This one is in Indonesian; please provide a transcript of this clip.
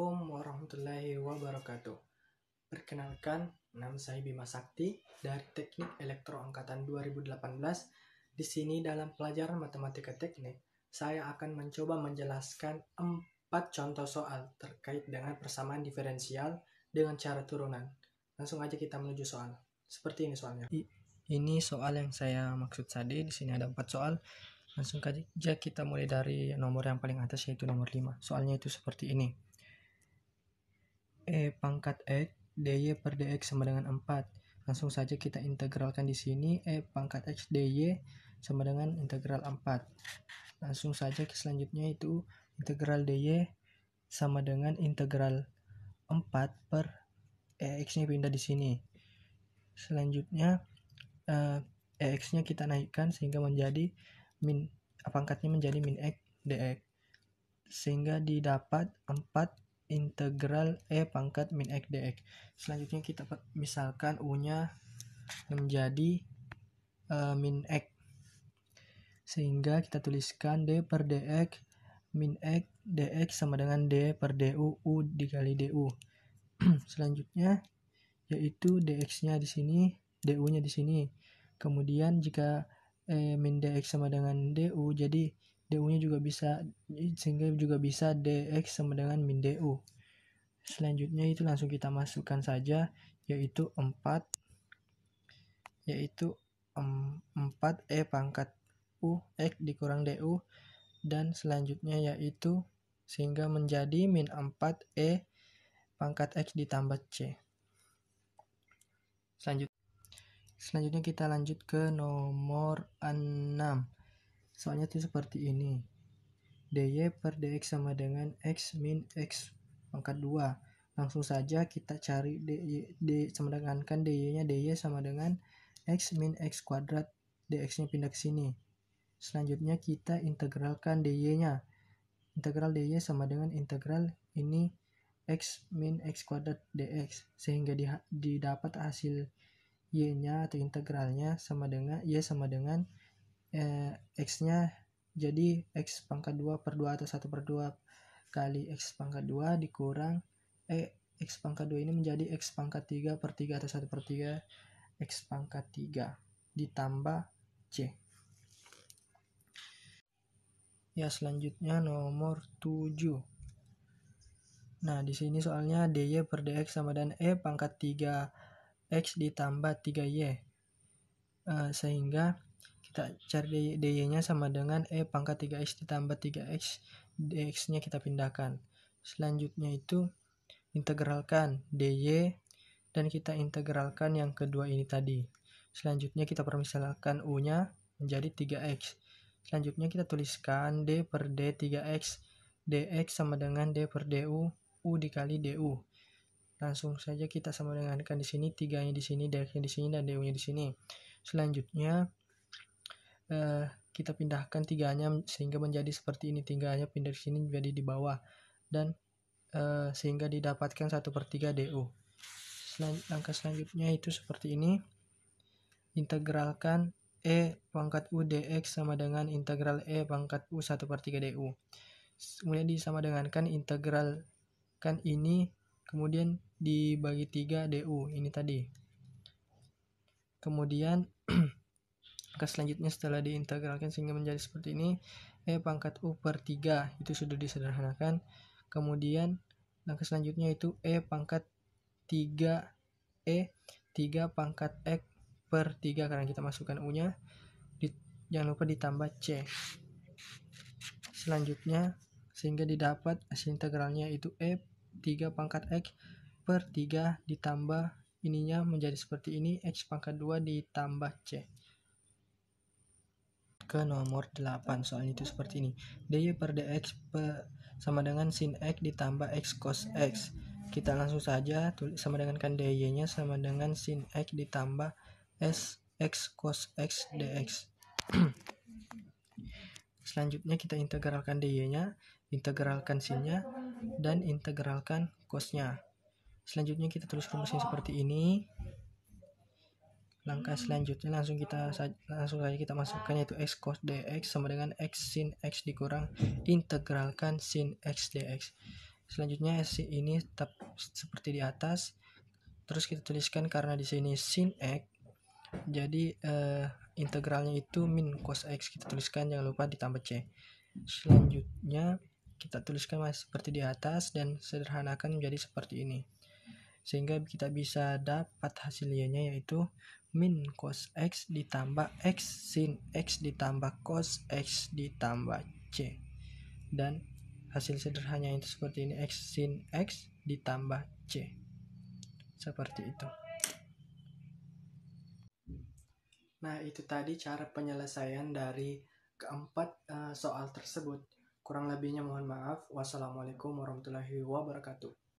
Assalamualaikum warahmatullahi wabarakatuh. Perkenalkan, nama saya Bima Sakti dari Teknik Elektro Angkatan 2018. Di sini dalam pelajaran Matematika Teknik, saya akan mencoba menjelaskan empat contoh soal terkait dengan persamaan diferensial dengan cara turunan. Langsung aja kita menuju soal. Seperti ini soalnya. Ini soal yang saya maksud tadi. Di sini ada empat soal langsung aja kita mulai dari nomor yang paling atas yaitu nomor 5 soalnya itu seperti ini E pangkat X, dy per dx sama dengan 4. Langsung saja kita integralkan di sini E pangkat X dy sama dengan integral 4. Langsung saja ke selanjutnya itu integral dy sama dengan integral 4 per e x nya pindah di sini. Selanjutnya x eh, e x nya kita naikkan sehingga menjadi min pangkatnya menjadi min X dx sehingga didapat 4 integral E pangkat min X dx. Selanjutnya kita misalkan U-nya menjadi e, min X. Sehingga kita tuliskan D per dx min X dx sama dengan D per du U dikali du. Selanjutnya yaitu dx-nya di sini, du-nya di sini. Kemudian jika e min dx sama dengan du jadi DU-nya juga bisa sehingga juga bisa DX sama dengan min DU. Selanjutnya itu langsung kita masukkan saja yaitu 4 yaitu 4 E pangkat U X dikurang DU dan selanjutnya yaitu sehingga menjadi min 4 E pangkat X ditambah C. Selanjutnya, selanjutnya kita lanjut ke nomor 6 Soalnya itu seperti ini. dy per dx sama dengan x min x pangkat 2. Langsung saja kita cari dy, d sama dengan kan dy-nya dy sama dengan x min x kuadrat dx-nya pindah ke sini. Selanjutnya kita integralkan dy-nya. Integral dy sama dengan integral ini x min x kuadrat dx sehingga di didapat hasil y-nya atau integralnya sama dengan y sama dengan eh, X-nya jadi X pangkat 2 per 2 atau 1 per 2 kali X pangkat 2 dikurang eh, X pangkat 2 ini menjadi X pangkat 3 per 3 atau 1 per 3 X pangkat 3 ditambah C. Ya, selanjutnya nomor 7. Nah, di sini soalnya dy per dx sama dengan e pangkat 3x ditambah 3y. E, eh, sehingga kita cari dy-nya sama dengan e pangkat 3x ditambah 3x dx-nya kita pindahkan selanjutnya itu integralkan dy dan kita integralkan yang kedua ini tadi selanjutnya kita permisalkan u-nya menjadi 3x selanjutnya kita tuliskan d per d 3x dx sama dengan d per du u dikali du langsung saja kita sama dengankan di sini 3 nya di sini dx nya di sini dan du nya di sini selanjutnya Eh, kita pindahkan tiganya sehingga menjadi seperti ini tiganya pindah ke sini jadi di bawah dan uh, sehingga didapatkan satu per 3 DU Selan langkah selanjutnya itu seperti ini integralkan E pangkat U dx sama dengan integral E pangkat U satu per 3 DU kemudian disama dengankan integral kan ini kemudian dibagi tiga DU ini tadi kemudian Maka selanjutnya setelah diintegralkan sehingga menjadi seperti ini, E pangkat U per 3 itu sudah disederhanakan. Kemudian langkah selanjutnya itu E pangkat 3 E 3 pangkat X per 3 karena kita masukkan U-nya. jangan lupa ditambah C. Selanjutnya sehingga didapat hasil integralnya itu E 3 pangkat X per 3 ditambah ininya menjadi seperti ini X pangkat 2 ditambah C ke nomor 8 soalnya itu seperti ini dy per dx per, sama dengan sin x ditambah x cos x kita langsung saja tulis sama dengan kan dy nya sama dengan sin x ditambah s x cos x dx selanjutnya kita integralkan dy nya integralkan sin nya dan integralkan cos nya selanjutnya kita tulis rumusnya seperti ini langkah selanjutnya langsung kita langsung saja kita masukkan yaitu x cos dx sama dengan x sin x dikurang integralkan sin x dx selanjutnya si ini tetap seperti di atas terus kita tuliskan karena di sini sin x jadi eh, integralnya itu min cos x kita tuliskan jangan lupa ditambah c selanjutnya kita tuliskan masih seperti di atas dan sederhanakan menjadi seperti ini sehingga kita bisa dapat hasilnya yaitu min cos x ditambah x sin x ditambah cos x ditambah c dan hasil sederhananya itu seperti ini x sin x ditambah c seperti itu nah itu tadi cara penyelesaian dari keempat uh, soal tersebut kurang lebihnya mohon maaf wassalamualaikum warahmatullahi wabarakatuh